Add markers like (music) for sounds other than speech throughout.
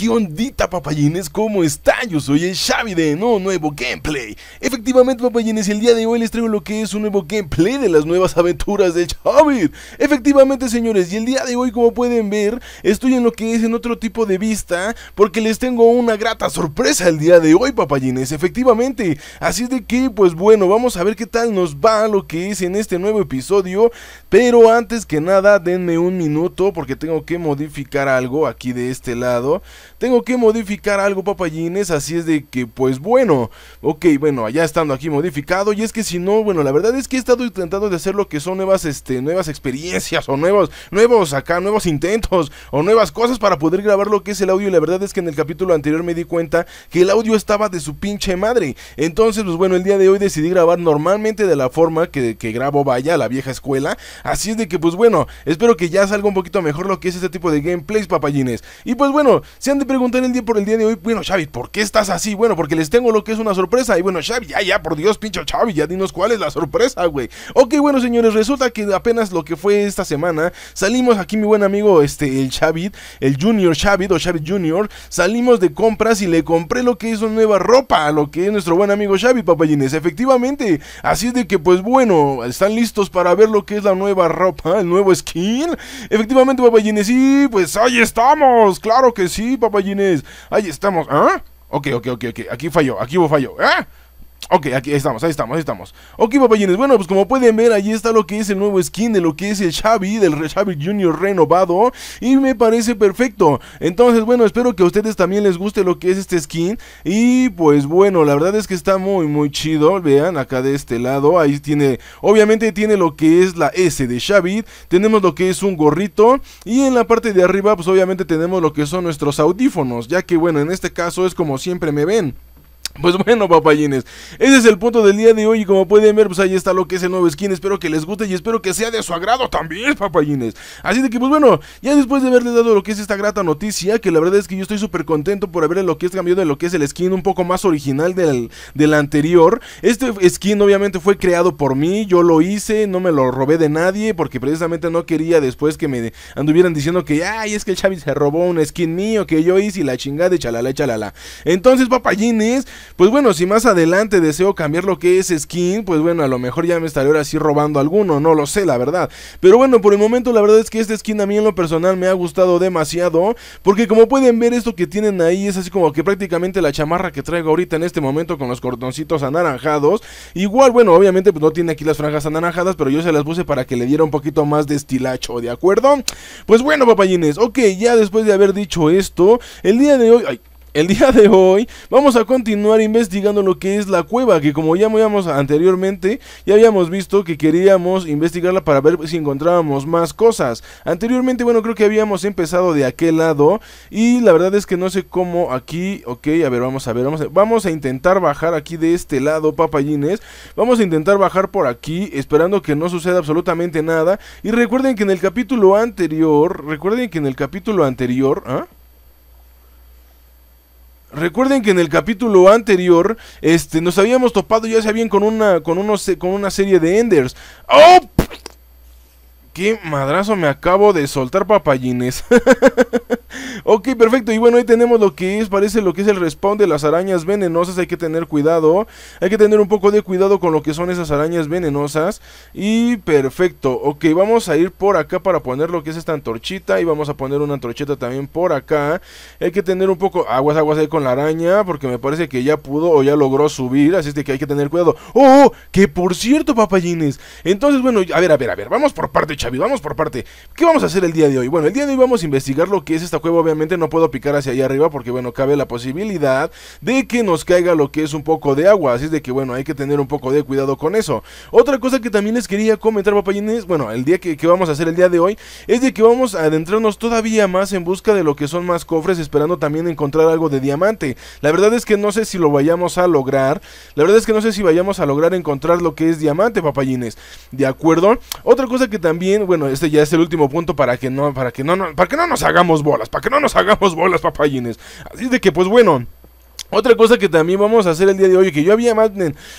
¿Qué ondita papayines? ¿Cómo está? Yo soy el Xavi de No Nuevo Gameplay Efectivamente papayines, el día de hoy les traigo lo que es un nuevo gameplay de las nuevas aventuras de Xavi Efectivamente señores, y el día de hoy como pueden ver, estoy en lo que es en otro tipo de vista Porque les tengo una grata sorpresa el día de hoy papayines, efectivamente Así de que pues bueno, vamos a ver qué tal nos va lo que es en este nuevo episodio Pero antes que nada, denme un minuto porque tengo que modificar algo aquí de este lado tengo que modificar algo papayines, así es de que pues bueno, ok, bueno, allá estando aquí modificado y es que si no, bueno, la verdad es que he estado intentando de hacer lo que son nuevas, este, nuevas experiencias o nuevos, nuevos acá, nuevos intentos o nuevas cosas para poder grabar lo que es el audio y la verdad es que en el capítulo anterior me di cuenta que el audio estaba de su pinche madre, entonces pues bueno, el día de hoy decidí grabar normalmente de la forma que, que grabo vaya, la vieja escuela, así es de que pues bueno, espero que ya salga un poquito mejor lo que es este tipo de gameplays papayines y pues bueno, se han de preguntar el día por el día de hoy, bueno, Xavi, ¿por qué estás así? Bueno, porque les tengo lo que es una sorpresa. Y bueno, Xavi, ya, ya, por Dios, pincho Xavi, ya dinos cuál es la sorpresa, güey. Ok, bueno, señores, resulta que apenas lo que fue esta semana, salimos aquí mi buen amigo, este, el Xavi, el Junior Xavi o Xavi Junior, salimos de compras y le compré lo que es una nueva ropa a lo que es nuestro buen amigo Xavi Papayines. Efectivamente, así de que, pues bueno, están listos para ver lo que es la nueva ropa, el nuevo skin. Efectivamente, Papayines, y pues ahí estamos, claro que sí, Papayines Allí Ahí estamos. ¿Ah? Ok, ok, ok, ok. Aquí falló, aquí vos fallo. ¿ah? Ok, aquí estamos, ahí estamos, ahí estamos. Ok, papayines, bueno, pues como pueden ver, ahí está lo que es el nuevo skin de lo que es el Xavi, del Xavi Junior renovado. Y me parece perfecto. Entonces, bueno, espero que a ustedes también les guste lo que es este skin. Y pues bueno, la verdad es que está muy, muy chido. Vean, acá de este lado, ahí tiene, obviamente tiene lo que es la S de Xavi. Tenemos lo que es un gorrito. Y en la parte de arriba, pues obviamente tenemos lo que son nuestros audífonos. Ya que, bueno, en este caso es como siempre me ven. Pues bueno, papayines, ese es el punto del día de hoy y como pueden ver, pues ahí está lo que es el nuevo skin, espero que les guste y espero que sea de su agrado también, papayines. Así de que, pues bueno, ya después de haberles dado lo que es esta grata noticia, que la verdad es que yo estoy súper contento por haber lo que es cambiado de lo que es el skin un poco más original del, anterior. Este skin obviamente fue creado por mí, yo lo hice, no me lo robé de nadie, porque precisamente no quería después que me anduvieran diciendo que, ay, es que el Xavi se robó un skin mío que yo hice y la chingada de chalala, chalala. Entonces, papayines... Pues bueno, si más adelante deseo cambiar lo que es skin, pues bueno, a lo mejor ya me estaré ahora sí robando alguno, no lo sé, la verdad. Pero bueno, por el momento la verdad es que este skin a mí en lo personal me ha gustado demasiado, porque como pueden ver esto que tienen ahí es así como que prácticamente la chamarra que traigo ahorita en este momento con los cordoncitos anaranjados. Igual, bueno, obviamente pues no tiene aquí las franjas anaranjadas, pero yo se las puse para que le diera un poquito más de estilacho, ¿de acuerdo? Pues bueno, papayines, ok, ya después de haber dicho esto, el día de hoy... El día de hoy vamos a continuar investigando lo que es la cueva, que como ya habíamos anteriormente, ya habíamos visto que queríamos investigarla para ver si encontrábamos más cosas. Anteriormente, bueno, creo que habíamos empezado de aquel lado y la verdad es que no sé cómo aquí, ok, a ver, vamos a ver, vamos a, vamos a intentar bajar aquí de este lado, papayines. Vamos a intentar bajar por aquí, esperando que no suceda absolutamente nada. Y recuerden que en el capítulo anterior, recuerden que en el capítulo anterior, ¿ah? Recuerden que en el capítulo anterior, este, nos habíamos topado ya sea bien con una, con unos, con una serie de Enders. ¡Oh, ¿Qué madrazo me acabo de soltar papayines? (laughs) ok, perfecto. Y bueno, ahí tenemos lo que es, parece lo que es el respawn de las arañas venenosas. Hay que tener cuidado. Hay que tener un poco de cuidado con lo que son esas arañas venenosas. Y perfecto. Ok, vamos a ir por acá para poner lo que es esta antorchita. Y vamos a poner una antorchita también por acá. Hay que tener un poco... Aguas, aguas ahí con la araña. Porque me parece que ya pudo o ya logró subir. Así es que hay que tener cuidado. ¡Oh, ¡Oh! que por cierto, papayines. Entonces, bueno, a ver, a ver, a ver. Vamos por parte, chavales vamos por parte. ¿Qué vamos a hacer el día de hoy? Bueno, el día de hoy vamos a investigar lo que es esta cueva. Obviamente no puedo picar hacia allá arriba porque, bueno, cabe la posibilidad de que nos caiga lo que es un poco de agua. Así es de que, bueno, hay que tener un poco de cuidado con eso. Otra cosa que también les quería comentar, papayines, bueno, el día que, que vamos a hacer el día de hoy es de que vamos a adentrarnos todavía más en busca de lo que son más cofres, esperando también encontrar algo de diamante. La verdad es que no sé si lo vayamos a lograr. La verdad es que no sé si vayamos a lograr encontrar lo que es diamante, papayines. ¿De acuerdo? Otra cosa que también bueno, este ya es el último punto para que no, para que no, no para que no nos hagamos bolas, para que no nos hagamos bolas, papayines. Así de que, pues bueno. Otra cosa que también vamos a hacer el día de hoy, que yo había más,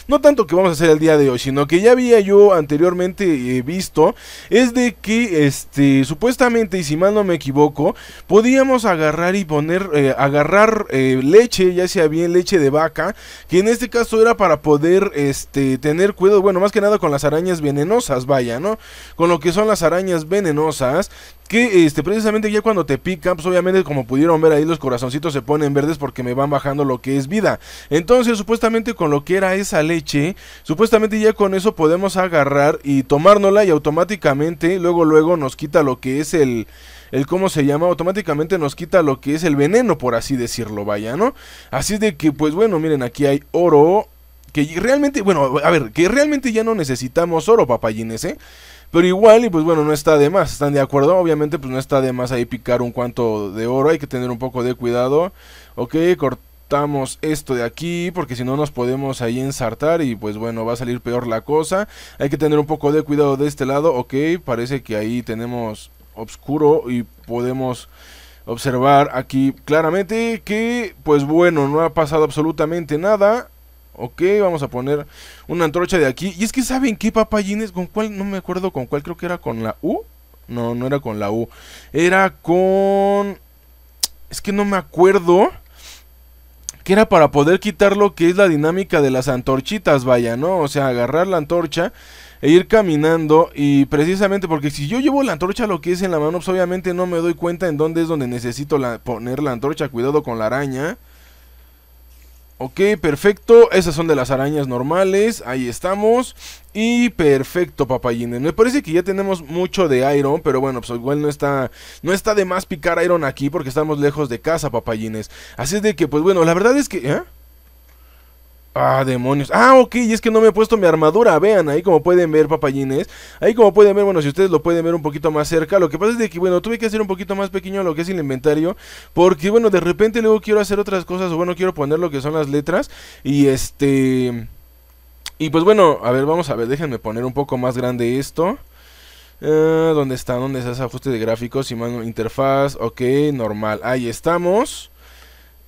no tanto que vamos a hacer el día de hoy, sino que ya había yo anteriormente eh, visto, es de que, este, supuestamente, y si mal no me equivoco, podíamos agarrar y poner, eh, agarrar eh, leche, ya sea bien leche de vaca, que en este caso era para poder, este, tener cuidado, bueno, más que nada con las arañas venenosas, vaya, ¿no? Con lo que son las arañas venenosas, que este, precisamente ya cuando te pica, pues obviamente como pudieron ver ahí los corazoncitos se ponen verdes porque me van bajando lo que es vida. Entonces supuestamente con lo que era esa leche, supuestamente ya con eso podemos agarrar y tomárnosla y automáticamente luego luego nos quita lo que es el el cómo se llama, automáticamente nos quita lo que es el veneno, por así decirlo, vaya, ¿no? Así de que, pues bueno, miren, aquí hay oro, que realmente, bueno, a ver, que realmente ya no necesitamos oro, papayines, ¿eh? Pero igual, y pues bueno, no está de más. ¿Están de acuerdo? Obviamente, pues no está de más ahí picar un cuanto de oro. Hay que tener un poco de cuidado. Ok, cortamos esto de aquí. Porque si no nos podemos ahí ensartar. Y pues bueno, va a salir peor la cosa. Hay que tener un poco de cuidado de este lado. Ok, parece que ahí tenemos oscuro. Y podemos observar aquí claramente que pues bueno no ha pasado absolutamente nada Ok, vamos a poner una antorcha de aquí. Y es que, ¿saben qué, papayines? ¿Con cuál? No me acuerdo con cuál. Creo que era con la U. No, no era con la U. Era con... Es que no me acuerdo. Que era para poder quitar lo que es la dinámica de las antorchitas, vaya, ¿no? O sea, agarrar la antorcha e ir caminando y precisamente porque si yo llevo la antorcha lo que es en la mano, pues obviamente no me doy cuenta en dónde es donde necesito poner la antorcha, cuidado con la araña. Ok, perfecto. Esas son de las arañas normales. Ahí estamos. Y perfecto, papayines. Me parece que ya tenemos mucho de Iron, pero bueno, pues igual no está, no está de más picar Iron aquí porque estamos lejos de casa, papayines. Así es de que, pues bueno, la verdad es que... ¿eh? Ah, demonios. Ah, ok, y es que no me he puesto mi armadura. Vean, ahí como pueden ver, papayines. Ahí como pueden ver, bueno, si ustedes lo pueden ver un poquito más cerca. Lo que pasa es de que, bueno, tuve que hacer un poquito más pequeño lo que es el inventario. Porque, bueno, de repente luego quiero hacer otras cosas. O bueno, quiero poner lo que son las letras. Y este... Y pues bueno, a ver, vamos a ver, déjenme poner un poco más grande esto. Ah, ¿Dónde está? ¿Dónde está ese ajuste de gráficos? Y mano, interfaz, ok, normal. Ahí estamos.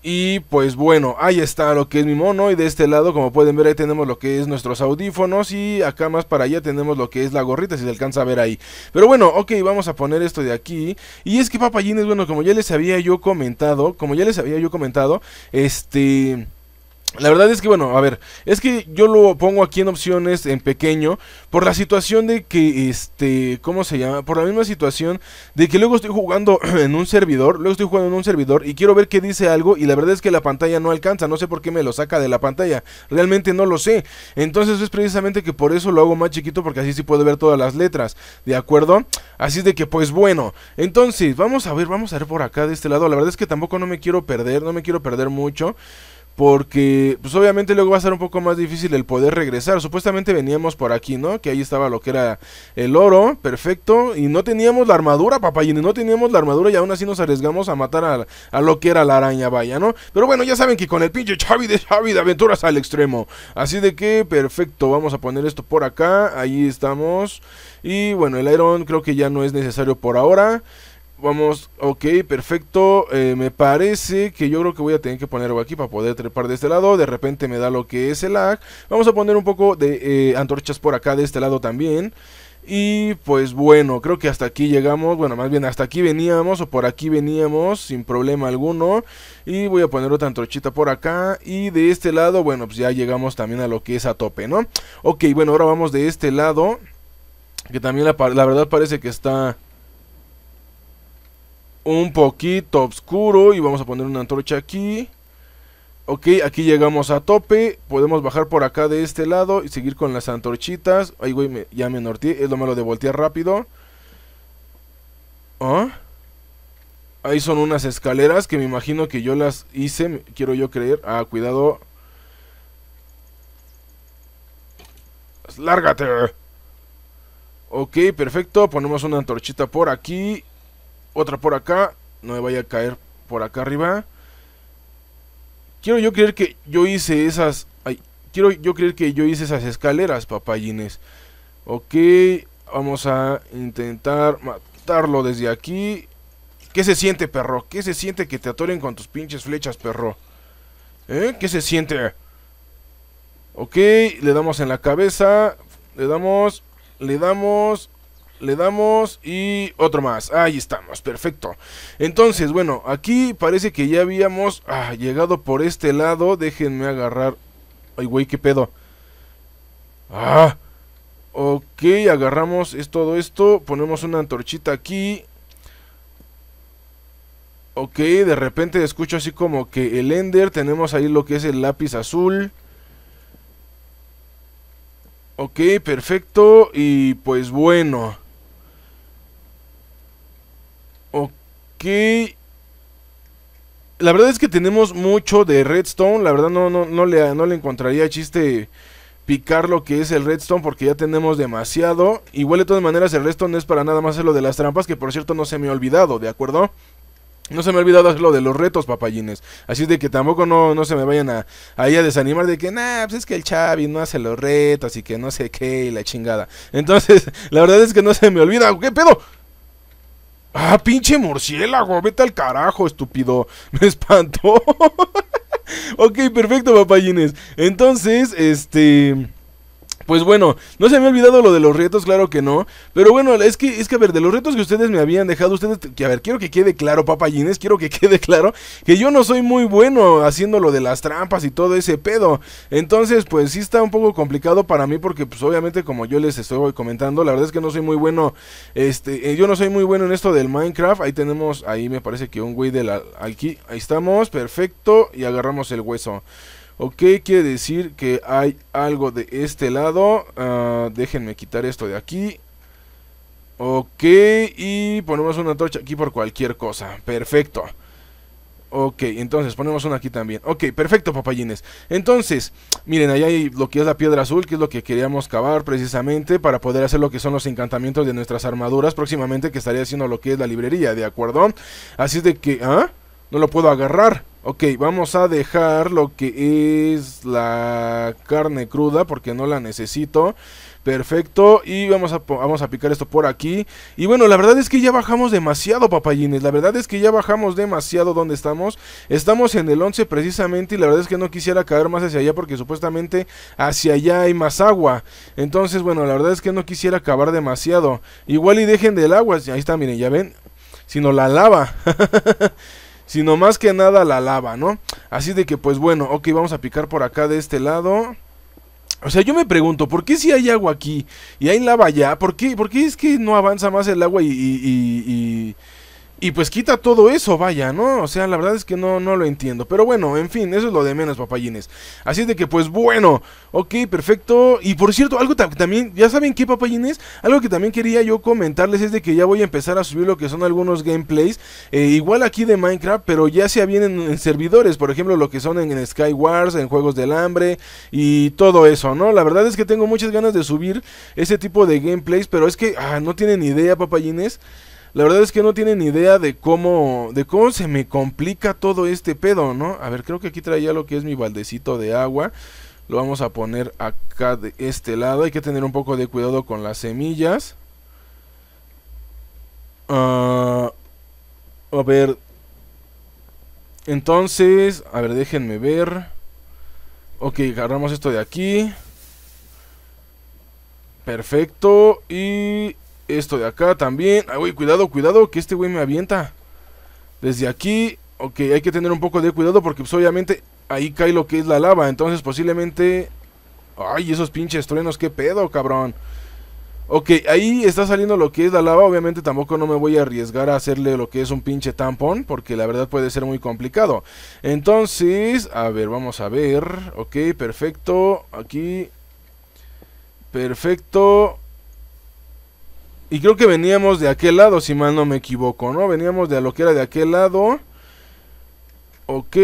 Y pues bueno, ahí está lo que es mi mono. Y de este lado, como pueden ver, ahí tenemos lo que es nuestros audífonos. Y acá más para allá tenemos lo que es la gorrita, si se alcanza a ver ahí. Pero bueno, ok, vamos a poner esto de aquí. Y es que papayines, bueno, como ya les había yo comentado, como ya les había yo comentado, este... La verdad es que, bueno, a ver, es que yo lo pongo aquí en opciones en pequeño por la situación de que, este, ¿cómo se llama? Por la misma situación de que luego estoy jugando (clears throat) en un servidor, luego estoy jugando en un servidor y quiero ver que dice algo y la verdad es que la pantalla no alcanza, no sé por qué me lo saca de la pantalla, realmente no lo sé. Entonces es precisamente que por eso lo hago más chiquito porque así sí puedo ver todas las letras, ¿de acuerdo? Así de que, pues bueno, entonces, vamos a ver, vamos a ver por acá de este lado, la verdad es que tampoco no me quiero perder, no me quiero perder mucho. Porque, pues obviamente luego va a ser un poco más difícil el poder regresar. Supuestamente veníamos por aquí, ¿no? Que ahí estaba lo que era el oro, perfecto. Y no teníamos la armadura, Y No teníamos la armadura y aún así nos arriesgamos a matar a, a, lo que era la araña, vaya, ¿no? Pero bueno, ya saben que con el pinche Chavi de Chavi de aventuras al extremo. Así de que, perfecto, vamos a poner esto por acá. Ahí estamos. Y bueno, el Iron creo que ya no es necesario por ahora. Vamos, ok, perfecto. Eh, me parece que yo creo que voy a tener que poner algo aquí para poder trepar de este lado. De repente me da lo que es el lag. Vamos a poner un poco de eh, antorchas por acá de este lado también. Y pues bueno, creo que hasta aquí llegamos. Bueno, más bien hasta aquí veníamos o por aquí veníamos sin problema alguno. Y voy a poner otra antorchita por acá. Y de este lado, bueno, pues ya llegamos también a lo que es a tope, ¿no? Ok, bueno, ahora vamos de este lado. Que también la verdad parece que está un poquito oscuro y vamos a poner una antorcha aquí. Ok, aquí llegamos a tope, podemos bajar por acá de este lado y seguir con las antorchitas. Ay, güey, ya me norteé, es lo malo de voltear rápido. ¿Ah? Ahí son unas escaleras que me imagino que yo las hice, quiero yo creer. Ah, cuidado. Lárgate. Ok, perfecto, ponemos una antorchita por aquí otra por acá. No me vaya a caer por acá arriba. Quiero yo creer que yo hice esas... Ay, quiero yo creer que yo hice esas escaleras, papayines. Ok, vamos a intentar matarlo desde aquí. ¿Qué se siente, perro? ¿Qué se siente que te atoren con tus pinches flechas, perro? ¿Eh? ¿Qué se siente? Ok, le damos en la cabeza. Le damos... Le damos le damos y otro más. Ahí estamos, perfecto. Entonces, bueno, aquí parece que ya habíamos ah, llegado por este lado. Déjenme agarrar... Ay, güey, qué pedo. Ah, ok, agarramos es todo esto. Ponemos una antorchita aquí. Ok, de repente escucho así como que el Ender. Tenemos ahí lo que es el lápiz azul. Ok, perfecto. Y pues bueno. Ok. La verdad es que tenemos mucho de redstone. La verdad no, no, no, le, no le encontraría chiste picar lo que es el redstone porque ya tenemos demasiado. Igual de todas maneras el redstone es para nada más lo de las trampas que por cierto no se me ha olvidado, ¿de acuerdo? No se me ha olvidado hacer lo de los retos, papayines. Así de que tampoco no, se me vayan a, ahí a desanimar de que, nah, pues es que el Chavi no hace los retos y que no sé qué y la chingada. Entonces, (laughs) la verdad es que no se me olvida. ¿Qué pedo? Ah, pinche murciélago, vete al carajo, estúpido. (laughs) Me espantó. (laughs) ok, perfecto, papayines. Entonces, este... Pues bueno, no se me ha olvidado lo de los retos, claro que no. Pero bueno, es que, es que a ver, de los retos que ustedes me habían dejado, ustedes, que a ver, quiero que quede claro, papayines, quiero que (laughs) quede claro que yo no soy muy bueno haciendo lo de las trampas y todo ese pedo. Entonces, pues sí está un poco complicado para mí porque, pues obviamente, como yo les estoy comentando, la verdad es que no soy muy bueno, este, eh, yo no soy muy bueno en esto del Minecraft. Ahí tenemos, ahí me parece que un güey de la, aquí, ahí estamos, perfecto, y agarramos el hueso. Ok, quiere decir que hay algo de este lado. Ah, déjenme quitar esto de aquí. Ok, y ponemos una torcha aquí por cualquier cosa. Perfecto. Ok, entonces ponemos una aquí también. Ok, perfecto, papayines. Entonces, miren, ahí hay lo que es la piedra azul, que es lo que queríamos cavar precisamente para poder hacer lo que son los encantamientos de nuestras armaduras próximamente, que estaría haciendo lo que es la librería, ¿de acuerdo? Así es de que... ¿Ah? No lo puedo agarrar. Ok, vamos a dejar lo que es la carne cruda porque no la necesito. Perfecto, y vamos a, vamos a picar esto por aquí. Y bueno, la verdad es que ya bajamos demasiado, papayines. La verdad es que ya bajamos demasiado donde estamos. Estamos en el 11 precisamente y la verdad es que no quisiera caer más hacia allá porque supuestamente hacia allá hay más agua. Entonces, bueno, la verdad es que no quisiera acabar demasiado. Igual y dejen del agua. Ahí está, miren, ya ven. Sino la lava. (laughs) sino más que nada la lava, ¿no? Así de que pues bueno, ok, vamos a picar por acá de este lado. O sea, yo me pregunto, ¿por qué si hay agua aquí y hay lava allá? ¿Por qué, es que no avanza más el agua y y pues quita todo eso, vaya, ¿no? O sea, la verdad es que no, no lo entiendo. Pero bueno, en fin, eso es lo de menos, papayines. Así de que, pues bueno, ok, perfecto. Y por cierto, algo también, ya saben qué, papayines, algo que también quería yo comentarles es de que ya voy a empezar a subir lo que son algunos gameplays. Eh, igual aquí de Minecraft, pero ya sea bien en, servidores, por ejemplo, lo que son en, Skywars, en Juegos del Hambre y todo eso, ¿no? La verdad es que tengo muchas ganas de subir ese tipo de gameplays, pero es que ah, no tienen idea, papayines. La verdad es que no tienen idea de cómo, de cómo se me complica todo este pedo, ¿no? A ver, creo que aquí traía lo que es mi baldecito de agua. Lo vamos a poner acá de este lado. Hay que tener un poco de cuidado con las semillas. Ah, a ver. Entonces, a ver, déjenme ver. Ok, agarramos esto de aquí. Perfecto. Y esto de acá también. Ay, ah, cuidado, cuidado, que este güey me avienta. Desde aquí. Ok, hay que tener un poco de cuidado porque pues, obviamente ahí cae lo que es la lava. Entonces posiblemente... Ay, esos pinches truenos, qué pedo, cabrón. Ok, ahí está saliendo lo que es la lava. Obviamente tampoco no me voy a arriesgar a hacerle lo que es un pinche tampón. Porque la verdad puede ser muy complicado. Entonces, a ver, vamos a ver. Ok, perfecto. Aquí. Perfecto. Y creo que veníamos de aquel lado, si mal no me equivoco, ¿no? Veníamos de lo que era de aquel lado. Ok.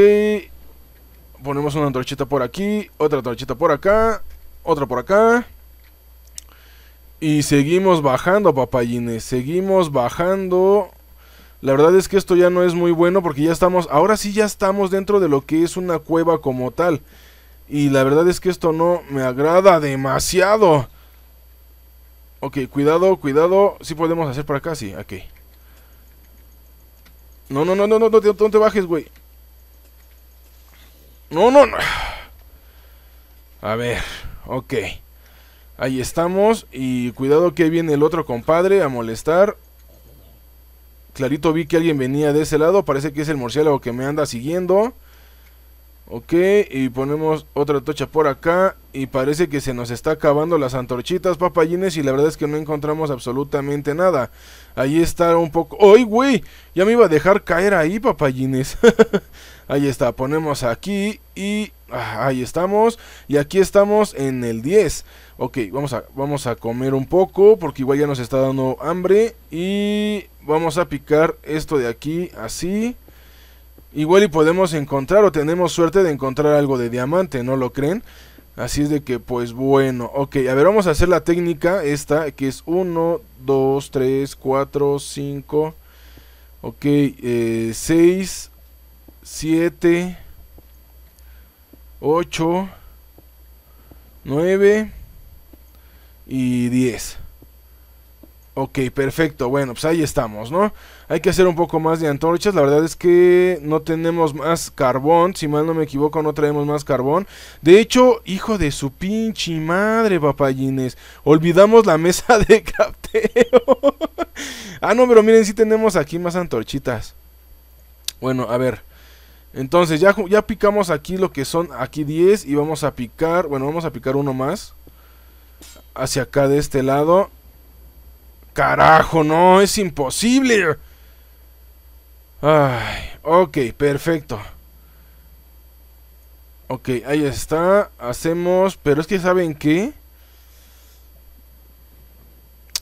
Ponemos una torchita por aquí, otra torchita por acá, otra por acá. Y seguimos bajando, papayines. Seguimos bajando. La verdad es que esto ya no es muy bueno porque ya estamos, ahora sí ya estamos dentro de lo que es una cueva como tal. Y la verdad es que esto no me agrada demasiado. Ok, cuidado, cuidado. Si ¿Sí podemos hacer para acá, sí, ok No, no, no, no, no, no, te, bajes, güey. No, no, no. A ver, ok. Ahí estamos. Y cuidado que viene el otro compadre a molestar. Clarito vi que alguien venía de ese lado. Parece que es el murciélago que me anda siguiendo. Ok, y ponemos otra tocha por acá. Y parece que se nos está acabando las antorchitas, papayines. Y la verdad es que no encontramos absolutamente nada. Ahí está un poco... ¡Ay, güey! Ya me iba a dejar caer ahí, papayines. (laughs) ahí está, ponemos aquí y... Ah, ahí estamos. Y aquí estamos en el 10. Ok, vamos a, vamos a comer un poco porque igual ya nos está dando hambre. Y vamos a picar esto de aquí así. Igual y podemos encontrar o tenemos suerte de encontrar algo de diamante, ¿no lo creen? Así es de que, pues bueno, ok, a ver, vamos a hacer la técnica esta, que es 1, 2, 3, 4, 5, ok, 6, 7, 8, 9 y 10. Ok, perfecto. Bueno, pues ahí estamos, ¿no? Hay que hacer un poco más de antorchas. La verdad es que no tenemos más carbón. Si mal no me equivoco, no traemos más carbón. De hecho, hijo de su pinche madre, papayines. Olvidamos la mesa (laughs) de capteo. ah, no, pero miren, sí tenemos aquí más antorchitas. Bueno, a ver. Entonces, ya, ya picamos aquí lo que son aquí 10. Y vamos a picar, bueno, vamos a picar uno más. Hacia acá de este lado. Carajo, no, es imposible. Ay, ok, perfecto. Ok, ahí está. Hacemos, pero es que ¿saben qué?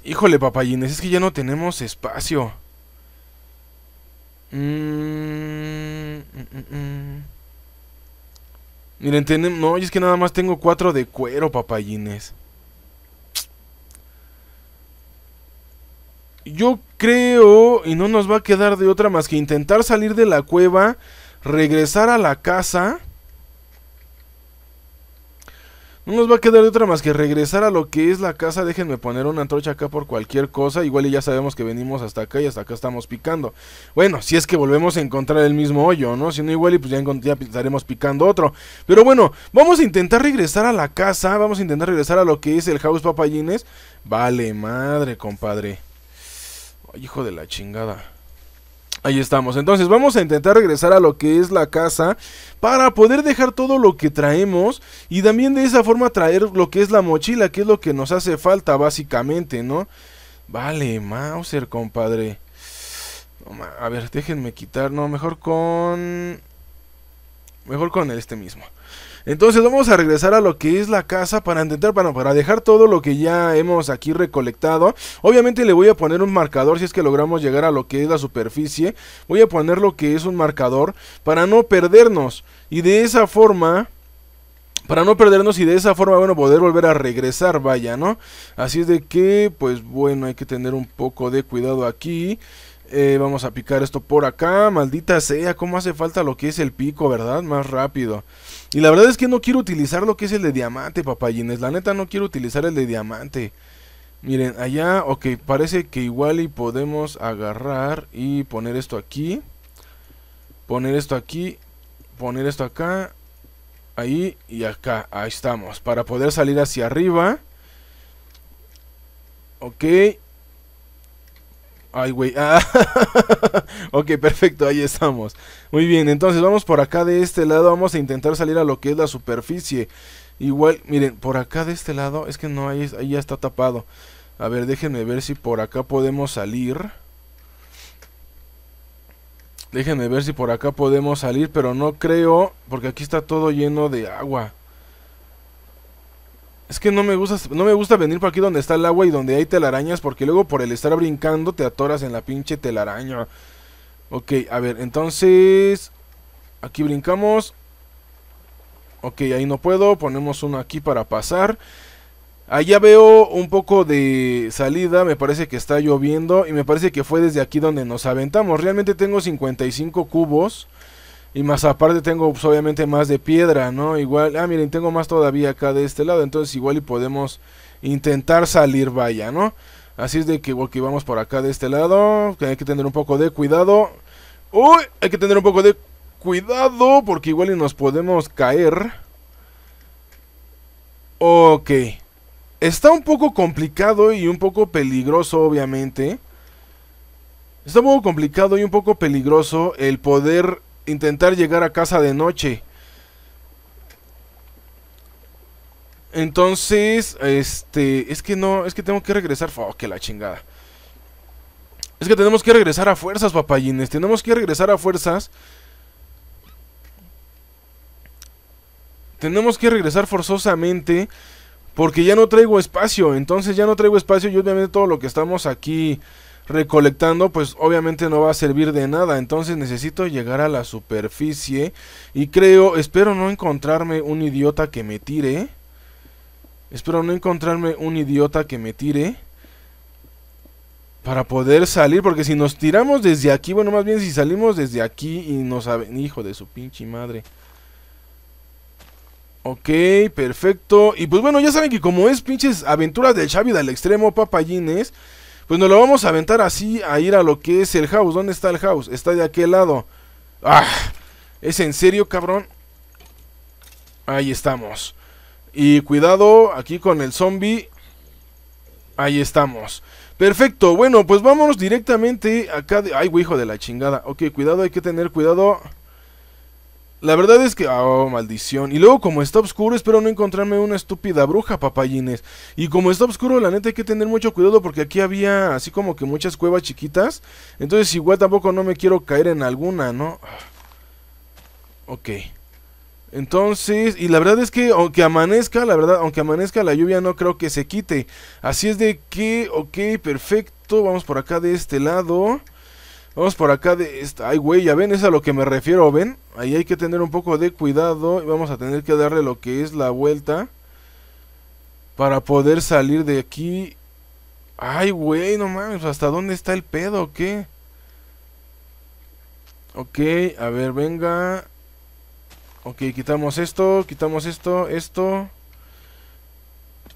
Híjole, papayines, es que ya no tenemos espacio. Mm, mm, mm, Miren, tenemos... No, es que nada más tengo cuatro de cuero, papayines. yo creo, y no nos va a quedar de otra más que intentar salir de la cueva, regresar a la casa. No nos va a quedar de otra más que regresar a lo que es la casa. Déjenme poner una antorcha acá por cualquier cosa. Igual y ya sabemos que venimos hasta acá y hasta acá estamos picando. Bueno, si es que volvemos a encontrar el mismo hoyo, ¿no? Si no, igual y pues ya, estaremos picando otro. Pero bueno, vamos a intentar regresar a la casa. Vamos a intentar regresar a lo que es el House Papayines. Vale, madre, compadre. Hijo de la chingada. Ahí estamos. Entonces vamos a intentar regresar a lo que es la casa para poder dejar todo lo que traemos y también de esa forma traer lo que es la mochila, que es lo que nos hace falta básicamente, ¿no? Vale, Mauser, compadre. A ver, déjenme quitar, no, mejor con... Mejor con este mismo. Entonces vamos a regresar a lo que es la casa para intentar, para, para dejar todo lo que ya hemos aquí recolectado. Obviamente le voy a poner un marcador si es que logramos llegar a lo que es la superficie. Voy a poner lo que es un marcador para no perdernos. Y de esa forma... Para no perdernos y de esa forma, bueno, poder volver a regresar, vaya, ¿no? Así es de que, pues bueno, hay que tener un poco de cuidado aquí. Eh, vamos a picar esto por acá. Maldita sea, cómo hace falta lo que es el pico, ¿verdad? Más rápido. Y la verdad es que no quiero utilizar lo que es el de diamante, papayines. La neta no quiero utilizar el de diamante. Miren, allá, ok, parece que igual y podemos agarrar y poner esto aquí. Poner esto aquí. Poner esto acá. Ahí y acá. Ahí estamos. Para poder salir hacia arriba. Ok. Ay, güey. Ah. (laughs) ok, perfecto, ahí estamos. Muy bien, entonces vamos por acá de este lado. Vamos a intentar salir a lo que es la superficie. Igual, miren, por acá de este lado. Es que no, hay, ahí ya está tapado. A ver, déjenme ver si por acá podemos salir. Déjenme ver si por acá podemos salir, pero no creo, porque aquí está todo lleno de agua. Es que no me gusta, no me gusta venir por aquí donde está el agua y donde hay telarañas, porque luego por el estar brincando te atoras en la pinche telaraña. Ok, a ver, entonces. Aquí brincamos. Ok, ahí no puedo. Ponemos uno aquí para pasar. Allá veo un poco de salida, me parece que está lloviendo y me parece que fue desde aquí donde nos aventamos. Realmente tengo 55 cubos. Y más aparte tengo pues, obviamente más de piedra, ¿no? Igual, ah, miren, tengo más todavía acá de este lado, entonces igual y podemos intentar salir, vaya, ¿no? Así es de que igual que vamos por acá de este lado, que hay que tener un poco de cuidado. Uy, hay que tener un poco de cuidado porque igual y nos podemos caer. Ok. Está un poco complicado y un poco peligroso, obviamente. Está un poco complicado y un poco peligroso el poder intentar llegar a casa de noche. Entonces, este, es que no, es que tengo que regresar, oh, que la chingada. Es que tenemos que regresar a fuerzas, papayines, tenemos que regresar a fuerzas. Tenemos que regresar forzosamente porque ya no traigo espacio, entonces ya no traigo espacio y obviamente todo lo que estamos aquí recolectando, pues obviamente no va a servir de nada. Entonces necesito llegar a la superficie y creo, espero no encontrarme un idiota que me tire. Espero no encontrarme un idiota que me tire para poder salir, porque si nos tiramos desde aquí, bueno, más bien si salimos desde aquí y nos... Hijo de su pinche madre. Ok, perfecto. Y pues bueno, ya saben que como es pinches aventuras del Xavi del extremo, papayines, pues nos lo vamos a aventar así a ir a lo que es el house. ¿Dónde está el house? Está de aquel lado. ¡Ah! ¿Es en serio, cabrón? Ahí estamos. Y cuidado aquí con el zombie. Ahí estamos. Perfecto, bueno, pues vámonos directamente acá de... Ay, hijo de la chingada. Ok, cuidado, hay que tener cuidado. La verdad es que... Oh, maldición. Y luego como está oscuro, espero no encontrarme una estúpida bruja, papayines. Y como está oscuro, la neta hay que tener mucho cuidado porque aquí había así como que muchas cuevas chiquitas. Entonces igual tampoco no me quiero caer en alguna, ¿no? Ok. Entonces, y la verdad es que aunque amanezca, la verdad, aunque amanezca la lluvia no creo que se quite. Así es de que, ok, perfecto, vamos por acá de este lado. Vamos por acá de esta. Ay, güey, ya ven, es a lo que me refiero, ¿ven? Ahí hay que tener un poco de cuidado. Y vamos a tener que darle lo que es la vuelta. Para poder salir de aquí. Ay, güey, no mames. ¿Hasta dónde está el pedo o qué? Ok, a ver, venga. Ok, quitamos esto, quitamos esto, esto.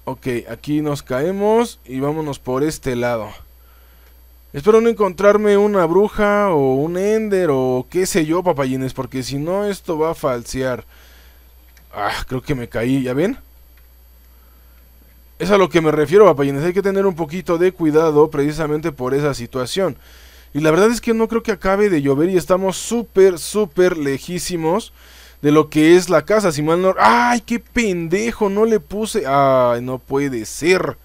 Ok, aquí nos caemos y vámonos por este lado. Espero no encontrarme una bruja o un ender o qué sé yo, papayines, porque si no esto va a falsear. Ah, creo que me caí, ¿ya ven? Es a lo que me refiero, papayines. Hay que tener un poquito de cuidado precisamente por esa situación. Y la verdad es que no creo que acabe de llover y estamos súper, súper lejísimos de lo que es la casa. Si ¡Ay, qué pendejo! No le puse... ¡Ay, no puede ser!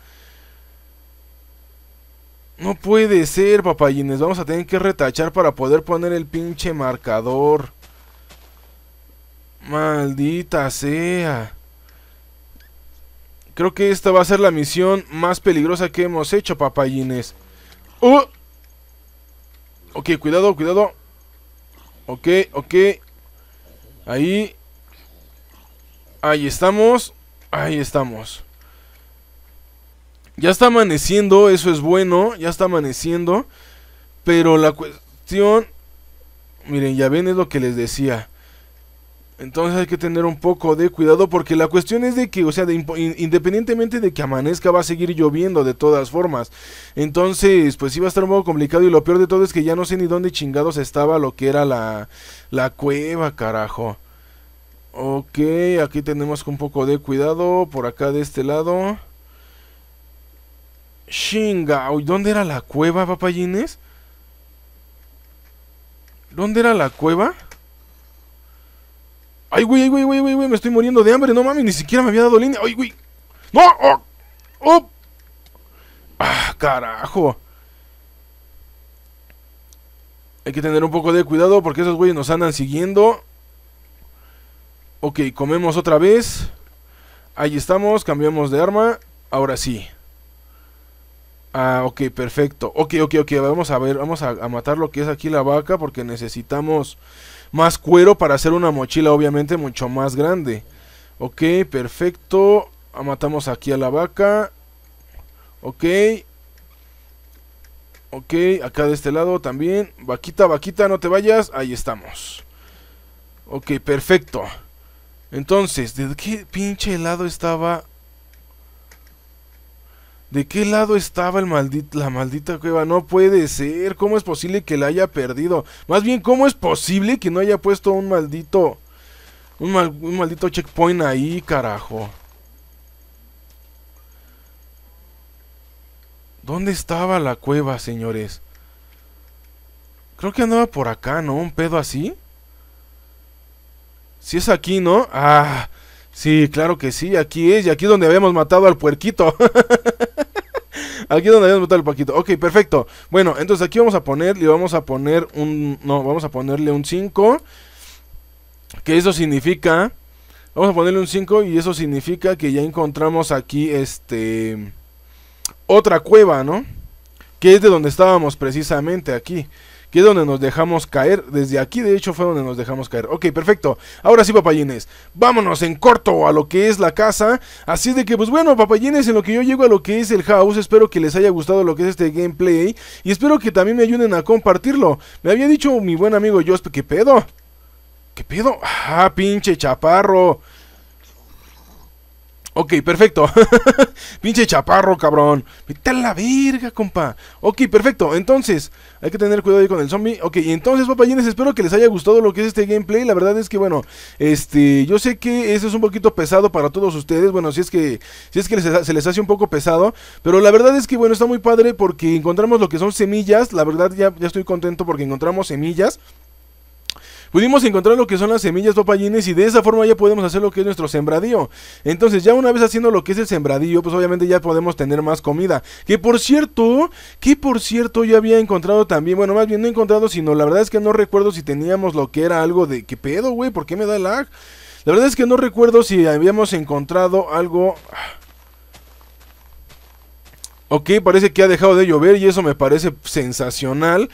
No puede ser, papayines. Vamos a tener que retachar para poder poner el pinche marcador. Maldita sea. Creo que esta va a ser la misión más peligrosa que hemos hecho, papayines. Uh. Ok, cuidado, cuidado. Ok, ok. Ahí. Ahí estamos. Ahí estamos. Ya está amaneciendo, eso es bueno, ya está amaneciendo. Pero la cuestión... Miren, ya ven, es lo que les decía. Entonces hay que tener un poco de cuidado porque la cuestión es de que, o sea, independientemente de que amanezca, va a seguir lloviendo de todas formas. Entonces, pues sí va a estar un poco complicado y lo peor de todo es que ya no sé ni dónde chingados estaba lo que era la, la cueva, carajo. Ok, aquí tenemos un poco de cuidado por acá de este lado. Shinga, ¿dónde era la cueva, papayines? ¿Dónde era la cueva? Ay, güey, ay, güey, güey, güey, güey, me estoy muriendo de hambre, no mames, ni siquiera me había dado línea. Ay, güey. No, oh, oh. Ah, carajo. Hay que tener un poco de cuidado porque esos güeyes nos andan siguiendo. Ok, comemos otra vez. Ahí estamos, cambiamos de arma. Ahora sí. Ah, ok, perfecto. Ok, ok, ok. Vamos a ver, vamos a, matar lo que es aquí la vaca porque necesitamos más cuero para hacer una mochila obviamente mucho más grande. Ok, perfecto. Ah, matamos aquí a la vaca. Ok. Ok, acá de este lado también. Vaquita, vaquita, no te vayas. Ahí estamos. Ok, perfecto. Entonces, ¿de qué pinche lado estaba ¿De qué lado estaba el maldito, la maldita cueva? No puede ser. ¿Cómo es posible que la haya perdido? Más bien, ¿cómo es posible que no haya puesto un maldito... un maldito checkpoint ahí, carajo? ¿Dónde estaba la cueva, señores? Creo que andaba por acá, ¿no? Un pedo así. Si es aquí, ¿no? Ah, Sí, claro que sí, aquí es, y aquí es donde habíamos matado al puerquito. (laughs) aquí es donde habíamos matado al puerquito, Ok, perfecto. Bueno, entonces aquí vamos a poner, le vamos a poner un, no, vamos a ponerle un 5. Que eso significa, vamos a ponerle un 5 y eso significa que ya encontramos aquí, este, otra cueva, ¿no? Que es de donde estábamos precisamente aquí que es donde nos dejamos caer. Desde aquí, de hecho, fue donde nos dejamos caer. Ok, perfecto. Ahora sí, papayines. Vámonos en corto a lo que es la casa. Así de que, pues bueno, papayines, en lo que yo llego a lo que es el house, espero que les haya gustado lo que es este gameplay. Y espero que también me ayuden a compartirlo. Me había dicho mi buen amigo Josp, ¿qué pedo? ¿Qué pedo? Ah, pinche chaparro. Ok, perfecto. (laughs) Pinche chaparro, cabrón. Vete la verga, compa. Ok, perfecto. Entonces, hay que tener cuidado ahí con el zombie. Ok, entonces, papayines, espero que les haya gustado lo que es este gameplay. La verdad es que, bueno, este, yo sé que eso es un poquito pesado para todos ustedes. Bueno, si es que, si es que se les hace un poco pesado. Pero la verdad es que, bueno, está muy padre porque encontramos lo que son semillas. La verdad, ya, ya estoy contento porque encontramos semillas pudimos encontrar lo que son las semillas papayines y de esa forma ya podemos hacer lo que es nuestro sembradío. Entonces ya una vez haciendo lo que es el sembradío, pues obviamente ya podemos tener más comida. Que por cierto, que por cierto yo había encontrado también, bueno, más bien no he encontrado, sino la verdad es que no recuerdo si teníamos lo que era algo de... ¿Qué pedo, güey? ¿Por qué me da lag? La verdad es que no recuerdo si habíamos encontrado algo... Ah, ok, parece que ha dejado de llover y eso me parece sensacional.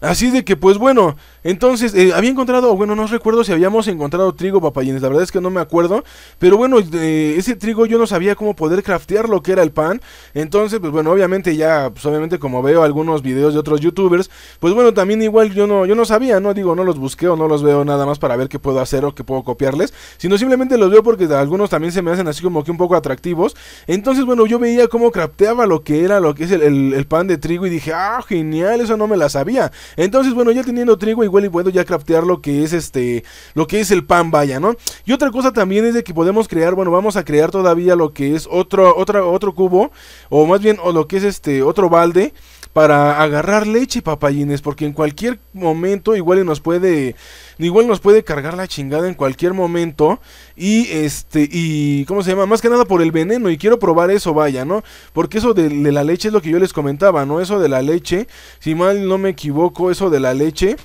Así de que, pues bueno, entonces eh, había encontrado, bueno, no recuerdo si habíamos encontrado trigo, papayines, la verdad es que no me acuerdo, pero bueno, ese trigo yo no sabía cómo poder craftear lo que era el pan, entonces, pues bueno, obviamente ya, pues obviamente como veo algunos videos de otros youtubers, pues bueno, también igual yo no, yo no sabía, no digo, no los busqué o no los veo nada más para ver qué puedo hacer o qué puedo copiarles, sino simplemente los veo porque algunos también se me hacen así como que un poco atractivos, entonces, bueno, yo veía cómo crafteaba lo que era, lo que es el, el pan de trigo y dije, ah, genial, eso no me la sabía. Entonces, bueno, ya teniendo trigo, igual y puedo ya craftear lo que es este, lo que es el pan, vaya, ¿no? Y otra cosa también es de que podemos crear, bueno, vamos a crear todavía lo que es otro, otra, otro cubo, o más bien, o lo que es este, otro balde para agarrar leche, papayines, porque en cualquier momento igual nos puede igual nos puede cargar la chingada en cualquier momento y este y ¿cómo se llama? Más que nada por el veneno y quiero probar eso, vaya, ¿no? Porque eso de, la leche es lo que yo les comentaba, ¿no? Eso de la leche, si mal no me equivoco, eso de la leche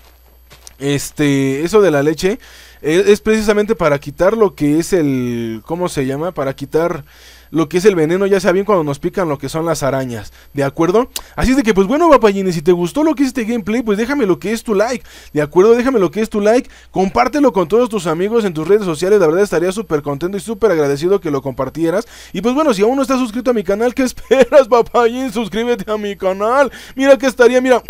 este, eso de la leche eh, es precisamente para quitar lo que es el, ¿cómo se llama? Para quitar lo que es el veneno, ya sea bien cuando nos pican lo que son las arañas, ¿de acuerdo? Así es de que, pues bueno, papayines, si te gustó lo que es este gameplay, pues déjame lo que es tu like, ¿de acuerdo? Déjame lo que es tu like, compártelo con todos tus amigos en tus redes sociales, la verdad estaría súper contento y súper agradecido que lo compartieras. Y pues bueno, si aún no estás suscrito a mi canal, ¿qué (laughs) esperas, papayín? Suscríbete a mi canal, mira que estaría, mira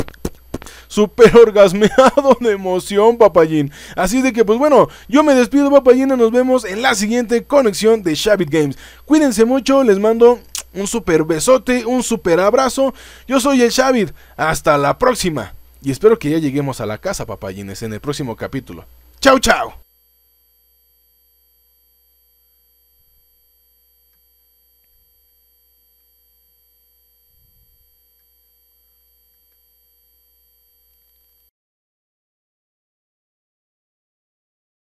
súper orgasmeado de emoción, papayín. Así de que, pues bueno, yo me despido, Y Nos vemos en la siguiente conexión de Shavit Games. Cuídense mucho, les mando un super besote, un super abrazo. Yo soy el Shavit, Hasta la próxima. Y espero que ya lleguemos a la casa, papayines, en el próximo capítulo. ¡Chao, chao!